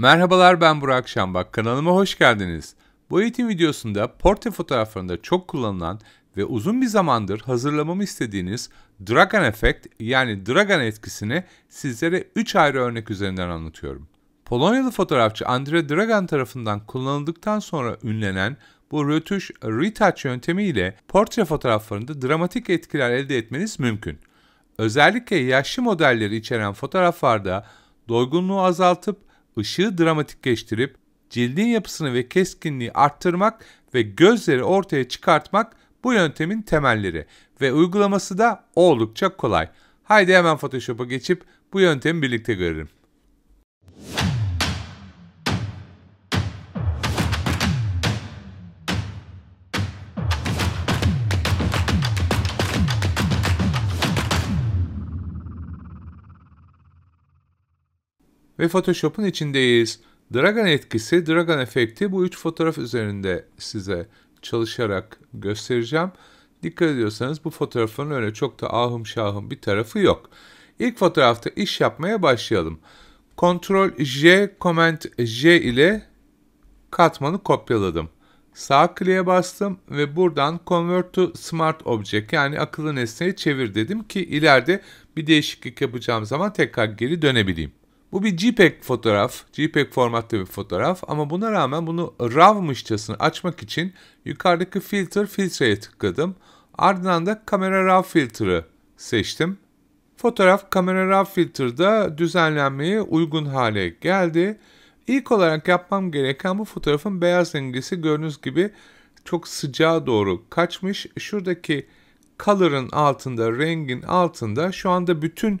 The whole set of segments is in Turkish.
Merhabalar ben Burak Şambak, kanalıma hoş geldiniz. Bu eğitim videosunda portre fotoğraflarında çok kullanılan ve uzun bir zamandır hazırlamamı istediğiniz Dragon Effect yani Dragon etkisini sizlere 3 ayrı örnek üzerinden anlatıyorum. Polonyalı fotoğrafçı Andre Dragon tarafından kullanıldıktan sonra ünlenen bu rötuş retouch yöntemiyle portre fotoğraflarında dramatik etkiler elde etmeniz mümkün. Özellikle yaşlı modelleri içeren fotoğraflarda doygunluğu azaltıp ışığı dramatikleştirip cildin yapısını ve keskinliği arttırmak ve gözleri ortaya çıkartmak bu yöntemin temelleri ve uygulaması da oldukça kolay. Haydi hemen Photoshop'a geçip bu yöntemi birlikte görelim. ve Photoshop'un içindeyiz. Dragon etkisi, Dragon efekti bu üç fotoğraf üzerinde size çalışarak göstereceğim. Dikkat ediyorsanız bu fotoğrafın öyle çok da ahım şahım bir tarafı yok. İlk fotoğrafta iş yapmaya başlayalım. Ctrl J, Command J ile katmanı kopyaladım. Sağ kliğe bastım ve buradan Convert to Smart Object yani akıllı nesneye çevir dedim ki ileride bir değişiklik yapacağım zaman tekrar geri dönebileyim. Bu bir JPEG fotoğraf, JPEG formatta bir fotoğraf ama buna rağmen bunu RAW'mışçasına açmak için yukarıdaki filter filtreye tıkladım. Ardından da kamera RAW filter'ı seçtim. Fotoğraf kamera RAW filter'da düzenlenmeye uygun hale geldi. İlk olarak yapmam gereken bu fotoğrafın beyaz rengisi gördüğünüz gibi çok sıcağa doğru kaçmış. Şuradaki color'ın altında, rengin altında şu anda bütün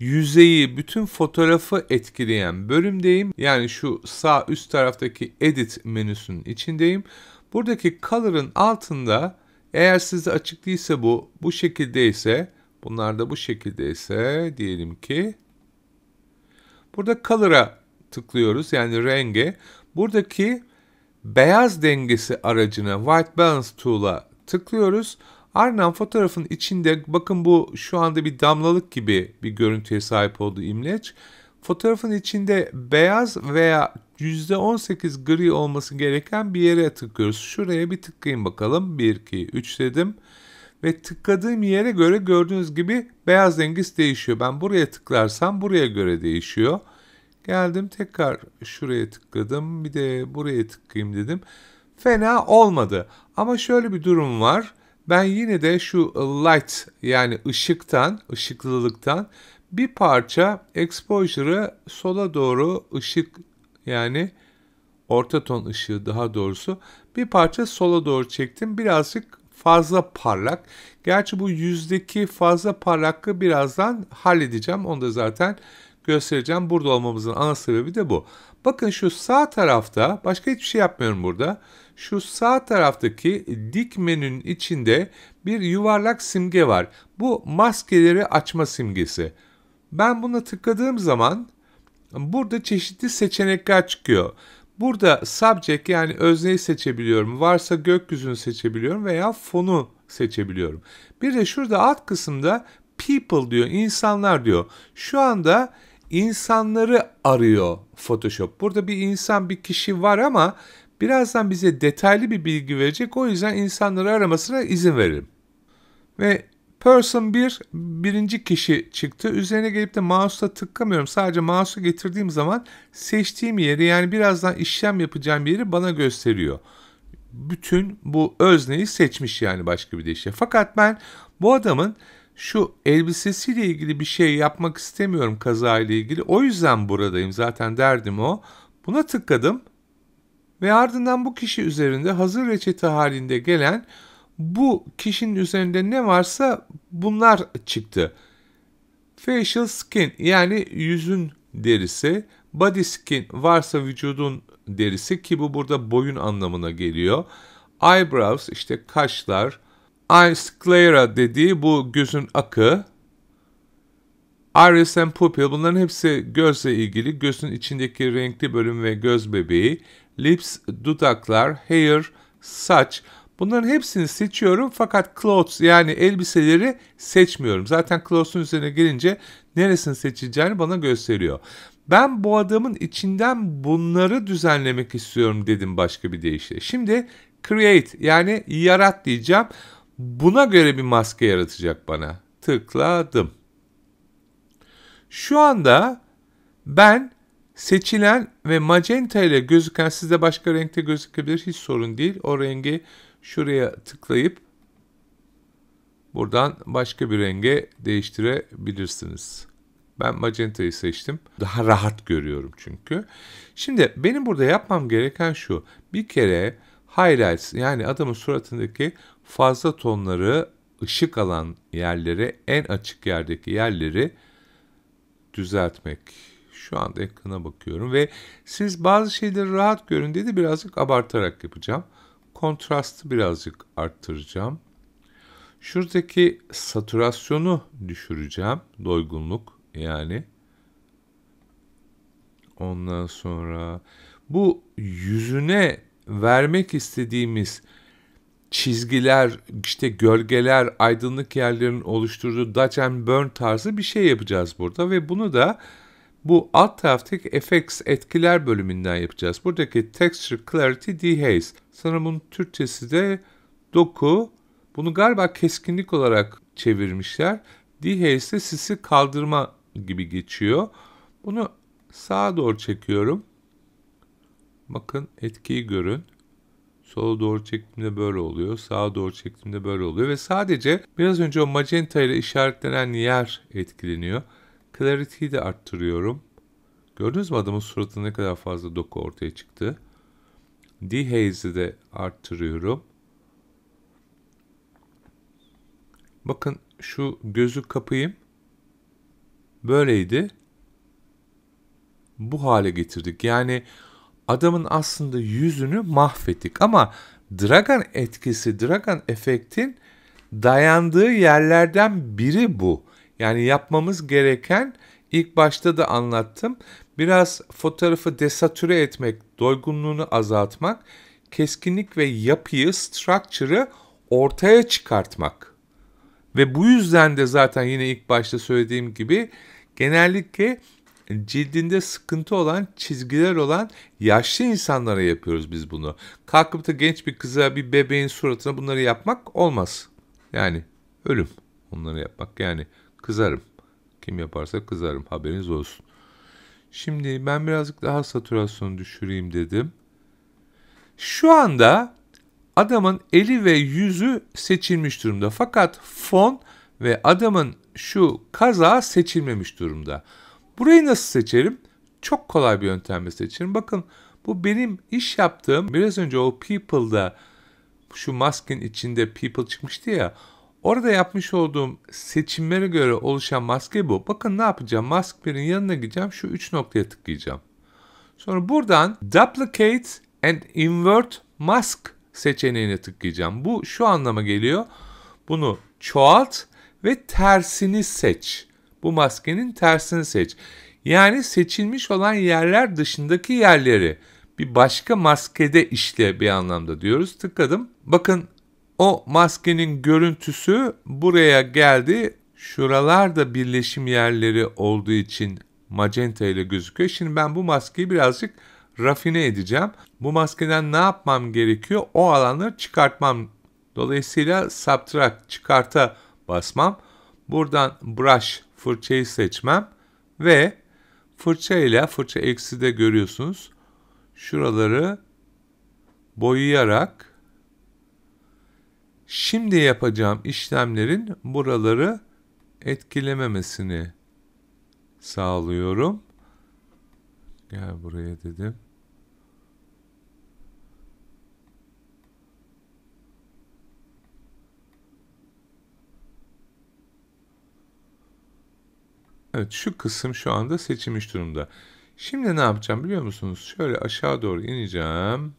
yüzeyi bütün fotoğrafı etkileyen bölümdeyim. Yani şu sağ üst taraftaki edit menüsünün içindeyim. Buradaki color'ın altında eğer sizde açık değilse bu bu şekildeyse bunlar da bu şekildeyse diyelim ki burada color'a tıklıyoruz yani renge. Buradaki beyaz dengesi aracına white balance tool'a tıklıyoruz. Ardından fotoğrafın içinde bakın bu şu anda bir damlalık gibi bir görüntüye sahip olduğu imleç. Fotoğrafın içinde beyaz veya %18 gri olması gereken bir yere tıklıyoruz. Şuraya bir tıklayayım bakalım. 1, 2, 3 dedim. Ve tıkladığım yere göre gördüğünüz gibi beyaz dengesi değişiyor. Ben buraya tıklarsam buraya göre değişiyor. Geldim tekrar şuraya tıkladım. Bir de buraya tıklayayım dedim. Fena olmadı. Ama şöyle bir durum var. Ben yine de şu light yani ışıktan, ışıklılıktan bir parça exposure'ı sola doğru ışık yani orta ton ışığı daha doğrusu bir parça sola doğru çektim. Birazcık fazla parlak. Gerçi bu yüzdeki fazla parlaklığı birazdan halledeceğim. Onu da zaten göstereceğim. Burada olmamızın ana sebebi de bu. Bakın şu sağ tarafta başka hiçbir şey yapmıyorum burada. Şu sağ taraftaki dik menünün içinde bir yuvarlak simge var. Bu maskeleri açma simgesi. Ben buna tıkladığım zaman burada çeşitli seçenekler çıkıyor. Burada subject yani özneyi seçebiliyorum. Varsa gökyüzünü seçebiliyorum veya fonu seçebiliyorum. Bir de şurada alt kısımda people diyor, insanlar diyor. Şu anda insanları arıyor Photoshop. Burada bir insan, bir kişi var ama birazdan bize detaylı bir bilgi verecek. O yüzden insanları aramasına izin verelim. Ve person 1 birinci kişi çıktı. Üzerine gelip de mouse'la tıklamıyorum. Sadece mouse'u getirdiğim zaman seçtiğim yeri yani birazdan işlem yapacağım yeri bana gösteriyor. Bütün bu özneyi seçmiş yani başka bir deyişle. Fakat ben bu adamın şu elbisesiyle ilgili bir şey yapmak istemiyorum kaza ile ilgili. O yüzden buradayım zaten derdim o. Buna tıkladım ve ardından bu kişi üzerinde hazır reçete halinde gelen bu kişinin üzerinde ne varsa bunlar çıktı. Facial skin yani yüzün derisi, body skin varsa vücudun derisi ki bu burada boyun anlamına geliyor. Eyebrows işte kaşlar, Iris sclera dediği bu gözün akı, iris and pupil bunların hepsi gözle ilgili. Gözün içindeki renkli bölüm ve göz bebeği, lips, dudaklar, hair, saç. Bunların hepsini seçiyorum fakat clothes yani elbiseleri seçmiyorum. Zaten clothes'un üzerine gelince neresini seçeceğini bana gösteriyor. Ben bu adamın içinden bunları düzenlemek istiyorum dedim başka bir deyişle. Şimdi create yani yarat diyeceğim buna göre bir maske yaratacak bana. Tıkladım. Şu anda ben seçilen ve magenta ile gözüken size başka renkte gözükebilir hiç sorun değil. O rengi şuraya tıklayıp buradan başka bir renge değiştirebilirsiniz. Ben magentayı seçtim. Daha rahat görüyorum çünkü. Şimdi benim burada yapmam gereken şu. Bir kere highlights yani adamın suratındaki fazla tonları ışık alan yerlere, en açık yerdeki yerleri düzeltmek. Şu anda ekrana bakıyorum ve siz bazı şeyleri rahat görün dedi birazcık abartarak yapacağım. Kontrastı birazcık arttıracağım. Şuradaki satürasyonu düşüreceğim. Doygunluk yani. Ondan sonra bu yüzüne vermek istediğimiz çizgiler, işte gölgeler, aydınlık yerlerin oluşturduğu Dutch and Burn tarzı bir şey yapacağız burada ve bunu da bu alt taraftaki effects etkiler bölümünden yapacağız. Buradaki texture clarity dehaze. Sanırım bunun Türkçesi de doku. Bunu galiba keskinlik olarak çevirmişler. Dehaze de sisi kaldırma gibi geçiyor. Bunu sağa doğru çekiyorum. Bakın etkiyi görün. Sola doğru çektiğimde böyle oluyor. Sağa doğru çektiğimde böyle oluyor. Ve sadece biraz önce o magenta ile işaretlenen yer etkileniyor. Clarity'yi de arttırıyorum. Gördünüz mü adamın suratında ne kadar fazla doku ortaya çıktı. Dehaze'i de arttırıyorum. Bakın şu gözü kapayım. Böyleydi. Bu hale getirdik. Yani adamın aslında yüzünü mahvettik. Ama Dragon etkisi, Dragon efektin dayandığı yerlerden biri bu. Yani yapmamız gereken ilk başta da anlattım. Biraz fotoğrafı desatüre etmek, doygunluğunu azaltmak, keskinlik ve yapıyı, structure'ı ortaya çıkartmak. Ve bu yüzden de zaten yine ilk başta söylediğim gibi genellikle cildinde sıkıntı olan, çizgiler olan yaşlı insanlara yapıyoruz biz bunu. Kalkıp da genç bir kıza, bir bebeğin suratına bunları yapmak olmaz. Yani ölüm onları yapmak. Yani kızarım. Kim yaparsa kızarım. Haberiniz olsun. Şimdi ben birazcık daha satürasyonu düşüreyim dedim. Şu anda adamın eli ve yüzü seçilmiş durumda. Fakat fon ve adamın şu kaza seçilmemiş durumda. Burayı nasıl seçerim? Çok kolay bir yöntemle seçerim. Bakın bu benim iş yaptığım biraz önce o People'da şu maskin içinde People çıkmıştı ya. Orada yapmış olduğum seçimlere göre oluşan maske bu. Bakın ne yapacağım? Mask 1'in yanına gideceğim. Şu 3 noktaya tıklayacağım. Sonra buradan Duplicate and Invert Mask seçeneğine tıklayacağım. Bu şu anlama geliyor. Bunu çoğalt ve tersini seç bu maskenin tersini seç. Yani seçilmiş olan yerler dışındaki yerleri bir başka maskede işle bir anlamda diyoruz. Tıkladım. Bakın o maskenin görüntüsü buraya geldi. Şuralarda birleşim yerleri olduğu için magenta ile gözüküyor. Şimdi ben bu maskeyi birazcık rafine edeceğim. Bu maskeden ne yapmam gerekiyor? O alanları çıkartmam. Dolayısıyla subtract çıkarta basmam. Buradan brush fırçayı seçmem ve fırça ile fırça eksi de görüyorsunuz. Şuraları boyayarak şimdi yapacağım işlemlerin buraları etkilememesini sağlıyorum. Gel buraya dedim. Evet şu kısım şu anda seçilmiş durumda. Şimdi ne yapacağım biliyor musunuz? Şöyle aşağı doğru ineceğim.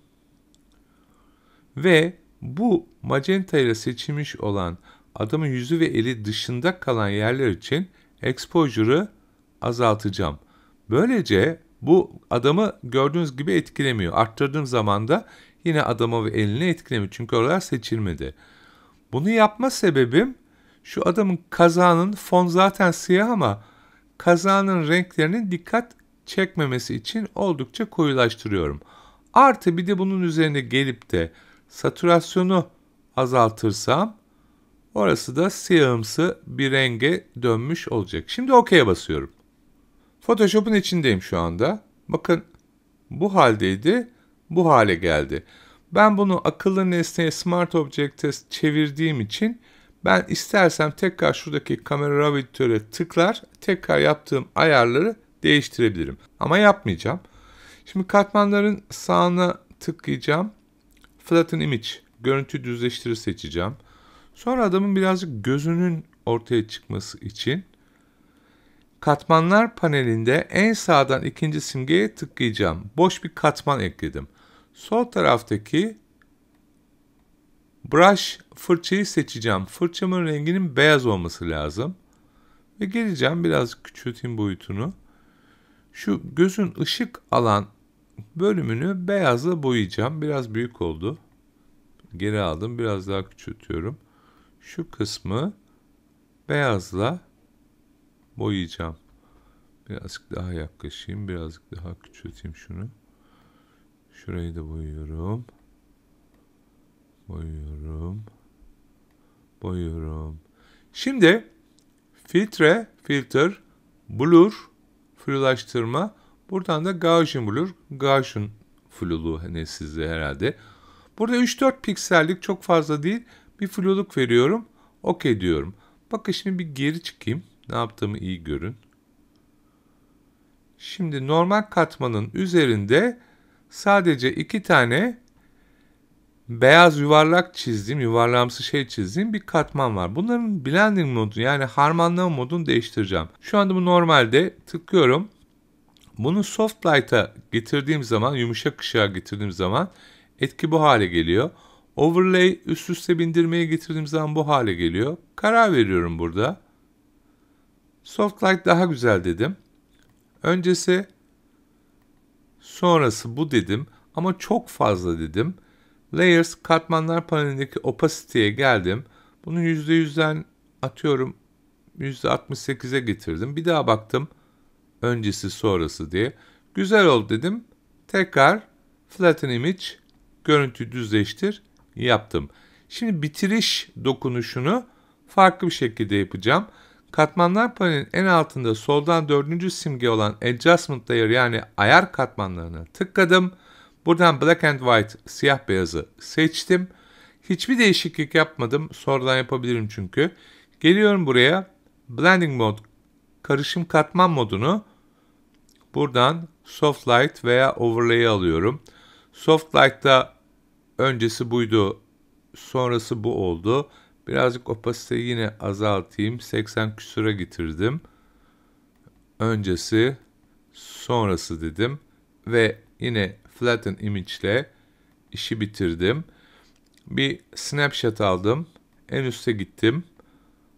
Ve bu magenta ile seçilmiş olan adamın yüzü ve eli dışında kalan yerler için exposure'ı azaltacağım. Böylece bu adamı gördüğünüz gibi etkilemiyor. Arttırdığım zaman da yine adamı ve elini etkilemiyor. Çünkü oralar seçilmedi. Bunu yapma sebebim şu adamın kazanın fon zaten siyah ama kazanın renklerinin dikkat çekmemesi için oldukça koyulaştırıyorum. Artı bir de bunun üzerine gelip de satürasyonu azaltırsam orası da siyahımsı bir renge dönmüş olacak. Şimdi OK'ye basıyorum. Photoshop'un içindeyim şu anda. Bakın bu haldeydi, bu hale geldi. Ben bunu akıllı nesneye Smart Object'e çevirdiğim için ben istersem tekrar şuradaki kamera ravitatöre tıklar, tekrar yaptığım ayarları değiştirebilirim. Ama yapmayacağım. Şimdi katmanların sağına tıklayacağım. Flatten Image, görüntü düzleştiri seçeceğim. Sonra adamın birazcık gözünün ortaya çıkması için katmanlar panelinde en sağdan ikinci simgeye tıklayacağım. Boş bir katman ekledim. Sol taraftaki Brush fırçayı seçeceğim. Fırçamın renginin beyaz olması lazım. Ve geleceğim biraz küçülteyim boyutunu. Şu gözün ışık alan bölümünü beyazla boyayacağım. Biraz büyük oldu. Geri aldım. Biraz daha küçültüyorum. Şu kısmı beyazla boyayacağım. Birazcık daha yaklaşayım. Birazcık daha küçülteyim şunu. Şurayı da boyuyorum. Boyuyorum boyuyorum. Şimdi filtre, filter, blur, flulaştırma. Buradan da Gaussian blur, Gaussian flulu hani sizde herhalde. Burada 3-4 piksellik çok fazla değil bir fluluk veriyorum. Okey diyorum. Bakın şimdi bir geri çıkayım. Ne yaptığımı iyi görün. Şimdi normal katmanın üzerinde sadece iki tane beyaz yuvarlak çizdiğim, yuvarlamsı şey çizdiğim bir katman var. Bunların blending modu yani harmanlama modunu değiştireceğim. Şu anda bu normalde tıklıyorum. Bunu soft light'a getirdiğim zaman, yumuşak ışığa getirdiğim zaman etki bu hale geliyor. Overlay üst üste bindirmeye getirdiğim zaman bu hale geliyor. Karar veriyorum burada. Soft light daha güzel dedim. Öncesi sonrası bu dedim ama çok fazla dedim. Layers katmanlar panelindeki opacity'ye geldim. Bunu %100'den atıyorum %68'e getirdim. Bir daha baktım öncesi sonrası diye. Güzel oldu dedim. Tekrar flatten image görüntü düzleştir yaptım. Şimdi bitiriş dokunuşunu farklı bir şekilde yapacağım. Katmanlar panelinin en altında soldan dördüncü simge olan adjustment layer yani ayar katmanlarına tıkladım. Buradan black and white siyah beyazı seçtim. Hiçbir değişiklik yapmadım. Sonradan yapabilirim çünkü. Geliyorum buraya. Blending mod karışım katman modunu buradan soft light veya overlay'i alıyorum. Soft light'ta öncesi buydu. Sonrası bu oldu. Birazcık opasiteyi yine azaltayım. 80 küsura getirdim. Öncesi, sonrası dedim. Ve yine Flatten Image ile işi bitirdim. Bir snapshot aldım. En üste gittim.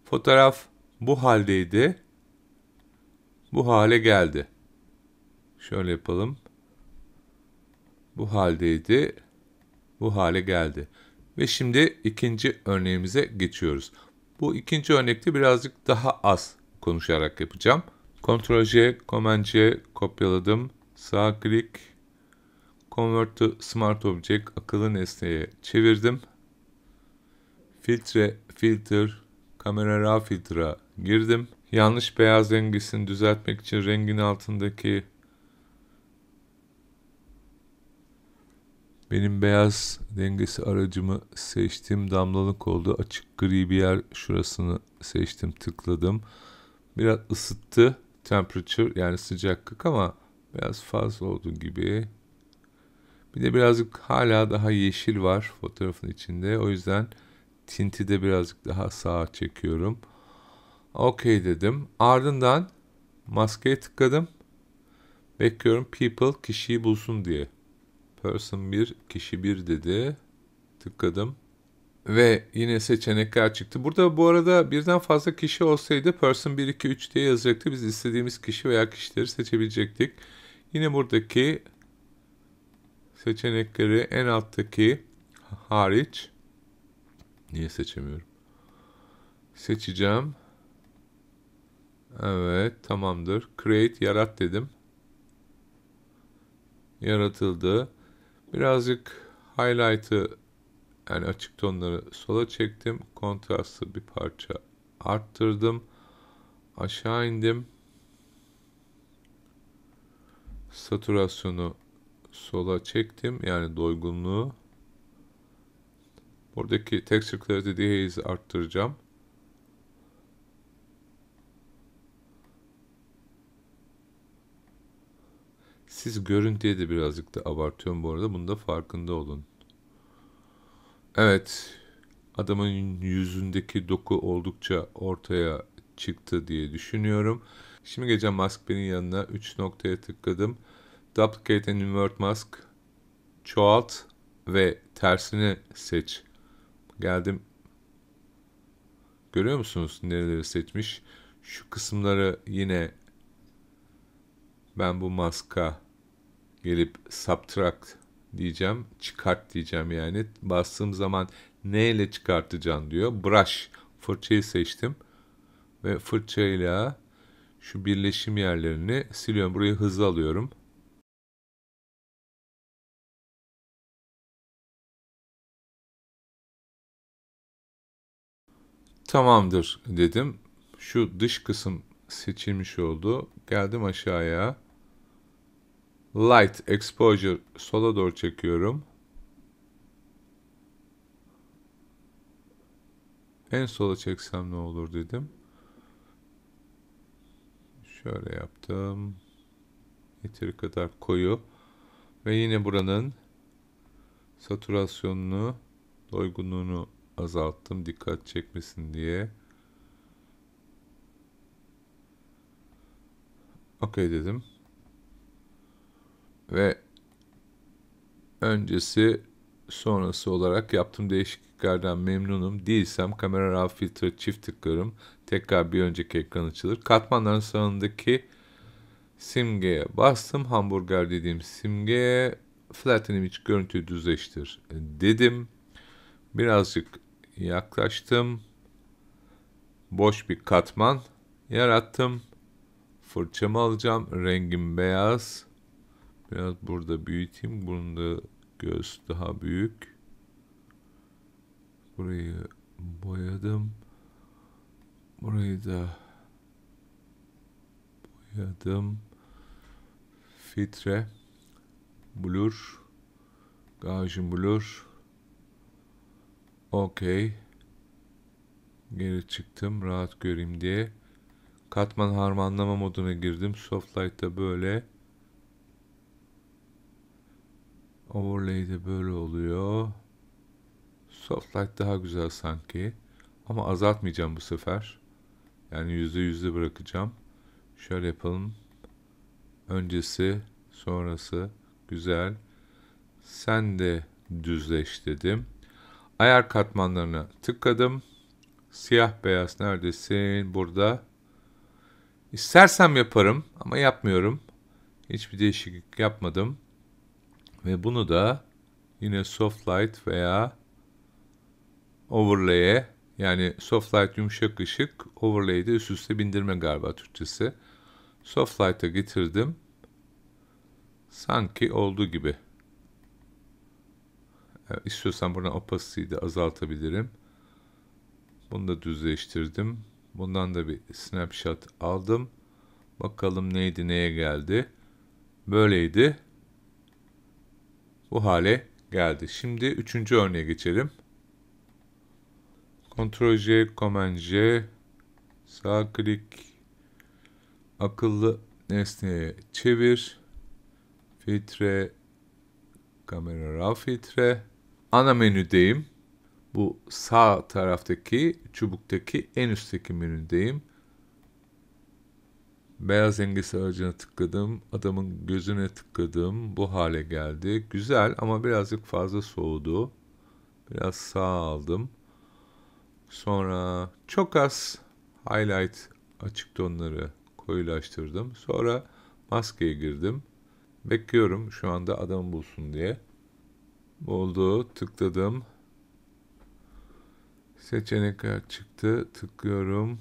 Fotoğraf bu haldeydi. Bu hale geldi. Şöyle yapalım. Bu haldeydi. Bu hale geldi. Ve şimdi ikinci örneğimize geçiyoruz. Bu ikinci örnekte birazcık daha az konuşarak yapacağım. Ctrl J, Command J kopyaladım. Sağ klik, Convert Smart Object akıllı nesneye çevirdim. Filtre, filter, kamera raw filter'a girdim. Yanlış beyaz rengisini düzeltmek için rengin altındaki Benim beyaz dengesi aracımı seçtim. Damlalık oldu. Açık gri bir yer şurasını seçtim. Tıkladım. Biraz ısıttı. Temperature yani sıcaklık ama biraz fazla oldu gibi. Bir de birazcık hala daha yeşil var fotoğrafın içinde. O yüzden tinti de birazcık daha sağa çekiyorum. Okey dedim. Ardından maskeye tıkladım. Bekliyorum people kişiyi bulsun diye. Person 1, kişi 1 dedi. Tıkladım. Ve yine seçenekler çıktı. Burada bu arada birden fazla kişi olsaydı person 1, 2, 3 diye yazacaktı. Biz istediğimiz kişi veya kişileri seçebilecektik. Yine buradaki seçenekleri en alttaki hariç niye seçemiyorum? Seçeceğim. Evet tamamdır. Create yarat dedim. Yaratıldı. Birazcık highlight'ı yani açık tonları sola çektim. Kontrastı bir parça arttırdım. Aşağı indim. Saturasyonu sola çektim. Yani doygunluğu. Buradaki texture clarity dehaze'i arttıracağım. Siz görüntüye de birazcık da abartıyorum bu arada. bunda farkında olun. Evet. Adamın yüzündeki doku oldukça ortaya çıktı diye düşünüyorum. Şimdi geçen mask benim yanına 3 noktaya tıkladım. Duplicate and Invert Mask. Çoğalt ve tersini seç. Geldim. Görüyor musunuz nereleri seçmiş? Şu kısımları yine ben bu maska gelip subtract diyeceğim. Çıkart diyeceğim yani. Bastığım zaman neyle çıkartacağım diyor. Brush fırçayı seçtim. Ve fırçayla şu birleşim yerlerini siliyorum. Burayı hızlı alıyorum. Tamamdır dedim. Şu dış kısım seçilmiş oldu. Geldim aşağıya. Light Exposure sola doğru çekiyorum. En sola çeksem ne olur dedim. Şöyle yaptım. Yeteri kadar koyu. Ve yine buranın saturasyonunu, doygunluğunu azalttım dikkat çekmesin diye. Okey dedim. Ve öncesi sonrası olarak yaptığım değişikliklerden memnunum. Değilsem kamera raw filtre çift tıklarım. Tekrar bir önceki ekran açılır. Katmanların sağındaki simgeye bastım. Hamburger dediğim simgeye flatten image görüntüyü düzleştir dedim. Birazcık yaklaştım. Boş bir katman yarattım. Fırçamı alacağım. Rengim beyaz. Biraz burada büyüteyim. Bunun da göz daha büyük. Burayı boyadım. Burayı da boyadım. Filtre. Blur. Gaussian blur. Okey. Geri çıktım rahat göreyim diye. Katman harmanlama moduna girdim. Softlight da böyle. Overlay de böyle oluyor. Softlight daha güzel sanki. Ama azaltmayacağım bu sefer. Yani yüzde yüzde bırakacağım. Şöyle yapalım. Öncesi, sonrası güzel. Sen de düzleş dedim. Ayar katmanlarına tıkladım. Siyah beyaz neredesin? Burada. İstersem yaparım ama yapmıyorum. Hiçbir değişiklik yapmadım. Ve bunu da yine soft light veya overlay'e yani soft light yumuşak ışık overlay'i de üst üste bindirme galiba Türkçesi. Soft light'a getirdim. Sanki olduğu gibi. İstiyorsan buradan opacity azaltabilirim. Bunu da düzleştirdim. Bundan da bir snapshot aldım. Bakalım neydi neye geldi. Böyleydi. Bu hale geldi. Şimdi üçüncü örneğe geçelim. Ctrl J, Command J, sağ klik, akıllı nesneye çevir, filtre, kamera raw filtre, ana menüdeyim. Bu sağ taraftaki çubuktaki en üstteki menüdeyim. Beyaz engesi aracına tıkladım. Adamın gözüne tıkladım. Bu hale geldi. Güzel ama birazcık fazla soğudu. Biraz sağ aldım. Sonra çok az highlight açık tonları koyulaştırdım. Sonra maskeye girdim. Bekliyorum şu anda adamı bulsun diye oldu. Tıkladım. Seçenekler çıktı. Tıklıyorum.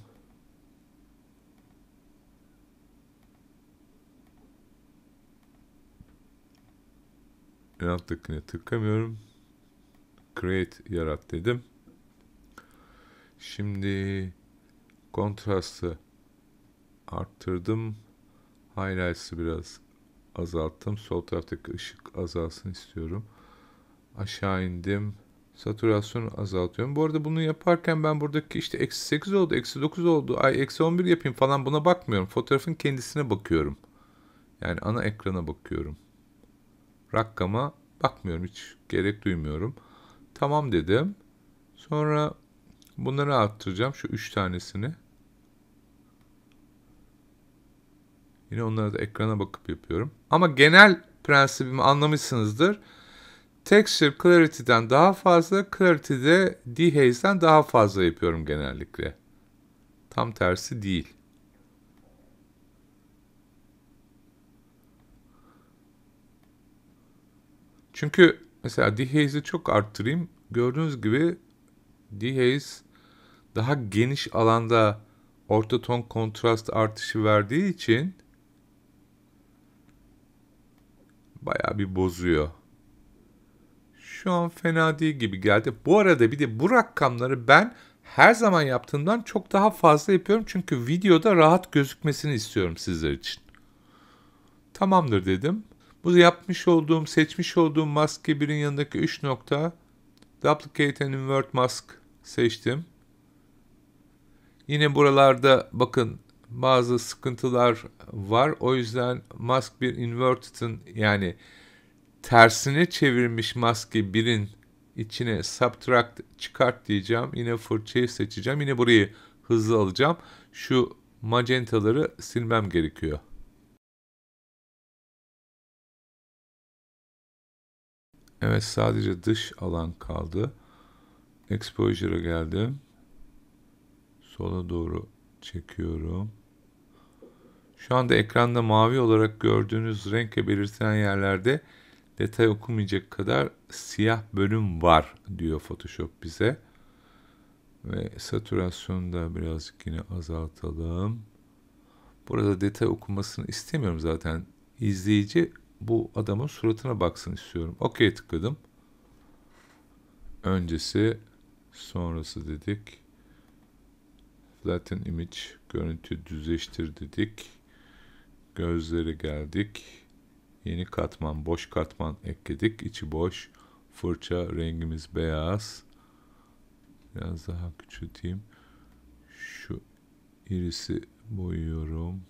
En alttakine tıklamıyorum. Create yarat dedim. Şimdi kontrastı arttırdım. Highlights'ı biraz azalttım. Sol taraftaki ışık azalsın istiyorum. Aşağı indim. Satürasyon azaltıyorum. Bu arada bunu yaparken ben buradaki işte eksi 8 oldu, eksi 9 oldu, ay eksi 11 yapayım falan buna bakmıyorum. Fotoğrafın kendisine bakıyorum. Yani ana ekrana bakıyorum. Rakama bakmıyorum. Hiç gerek duymuyorum. Tamam dedim. Sonra bunları arttıracağım. Şu 3 tanesini. Yine onları da ekrana bakıp yapıyorum. Ama genel prensibimi anlamışsınızdır. Texture Clarity'den daha fazla, Clarity'de Dehaze'den daha fazla yapıyorum genellikle. Tam tersi değil. Çünkü mesela Dehaze'i çok arttırayım. Gördüğünüz gibi Dehaze daha geniş alanda orta ton kontrast artışı verdiği için bayağı bir bozuyor şu an fena değil gibi geldi. Bu arada bir de bu rakamları ben her zaman yaptığımdan çok daha fazla yapıyorum. Çünkü videoda rahat gözükmesini istiyorum sizler için. Tamamdır dedim. Bu yapmış olduğum, seçmiş olduğum maske birin yanındaki 3 nokta Duplicate and Invert Mask seçtim. Yine buralarda bakın bazı sıkıntılar var. O yüzden mask bir inverted'ın yani tersine çevirmiş maske birin içine subtract çıkart diyeceğim. Yine fırçayı seçeceğim. Yine burayı hızlı alacağım. Şu magentaları silmem gerekiyor. Evet sadece dış alan kaldı. Exposure'a geldim. Sola doğru çekiyorum. Şu anda ekranda mavi olarak gördüğünüz renkle belirtilen yerlerde detay okumayacak kadar siyah bölüm var diyor Photoshop bize. Ve satürasyonu da birazcık yine azaltalım. Burada detay okumasını istemiyorum zaten. İzleyici bu adamın suratına baksın istiyorum. Okey tıkladım. Öncesi, sonrası dedik. Zaten image, görüntü düzleştir dedik. Gözlere geldik. Yeni katman, boş katman ekledik. içi boş. Fırça rengimiz beyaz. Biraz daha küçülteyim. Şu irisi boyuyorum.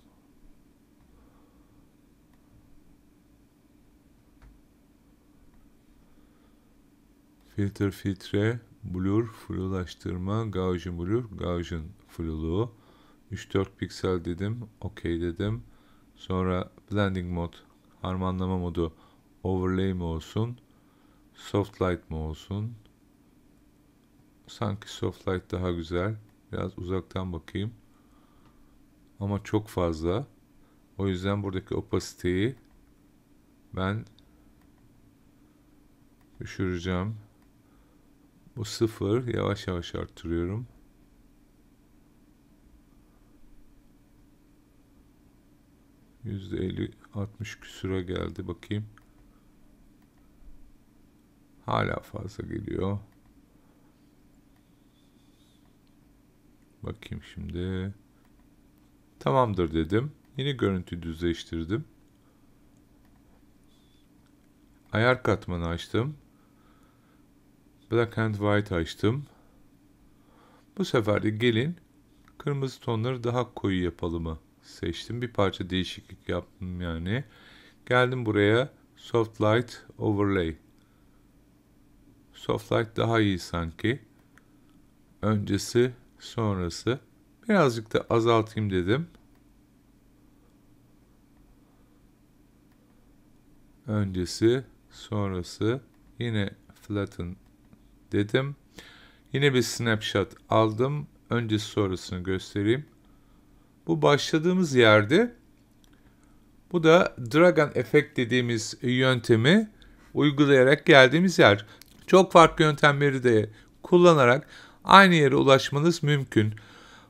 Filter filtre, blur, flulaştırma, Gaussian blur, Gaussian fluluğu. 3-4 piksel dedim, OK dedim. Sonra blending mode harmanlama modu overlay mi olsun soft light mı olsun sanki soft light daha güzel biraz uzaktan bakayım ama çok fazla o yüzden buradaki opasiteyi ben düşüreceğim bu sıfır yavaş yavaş arttırıyorum %50 60 küsura geldi bakayım. Hala fazla geliyor. Bakayım şimdi. Tamamdır dedim. Yine görüntü düzleştirdim. Ayar katmanı açtım. Black and White açtım. Bu sefer de gelin kırmızı tonları daha koyu yapalım mı? seçtim. Bir parça değişiklik yaptım yani. Geldim buraya Soft Light Overlay. Soft Light daha iyi sanki. Öncesi sonrası. Birazcık da azaltayım dedim. Öncesi sonrası. Yine Flatten dedim. Yine bir snapshot aldım. Öncesi sonrasını göstereyim. Bu başladığımız yerde bu da Dragon Effect dediğimiz yöntemi uygulayarak geldiğimiz yer. Çok farklı yöntemleri de kullanarak aynı yere ulaşmanız mümkün.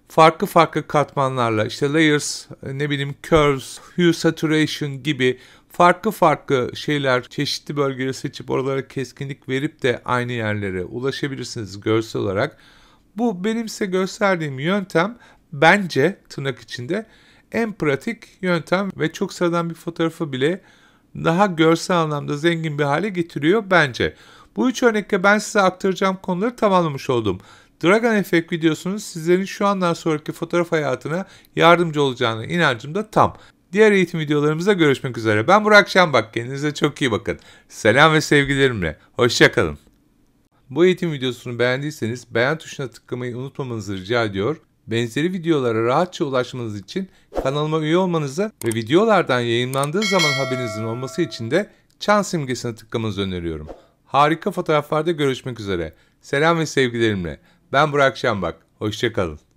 Farklı farklı katmanlarla işte layers, ne bileyim curves, hue saturation gibi farklı farklı şeyler çeşitli bölgeleri seçip oralara keskinlik verip de aynı yerlere ulaşabilirsiniz görsel olarak. Bu benim size gösterdiğim yöntem bence tırnak içinde en pratik yöntem ve çok sıradan bir fotoğrafı bile daha görsel anlamda zengin bir hale getiriyor bence. Bu üç örnekle ben size aktaracağım konuları tamamlamış oldum. Dragon Effect videosunun sizlerin şu andan sonraki fotoğraf hayatına yardımcı olacağına inancım da tam. Diğer eğitim videolarımızda görüşmek üzere. Ben Burak Şenbak. Kendinize çok iyi bakın. Selam ve sevgilerimle. Hoşçakalın. Bu eğitim videosunu beğendiyseniz beğen tuşuna tıklamayı unutmamanızı rica ediyor. Benzeri videolara rahatça ulaşmanız için kanalıma üye olmanızı ve videolardan yayınlandığı zaman haberinizin olması için de çan simgesine tıklamanızı öneriyorum. Harika fotoğraflarda görüşmek üzere. Selam ve sevgilerimle. Ben Burak Şambak. Hoşçakalın.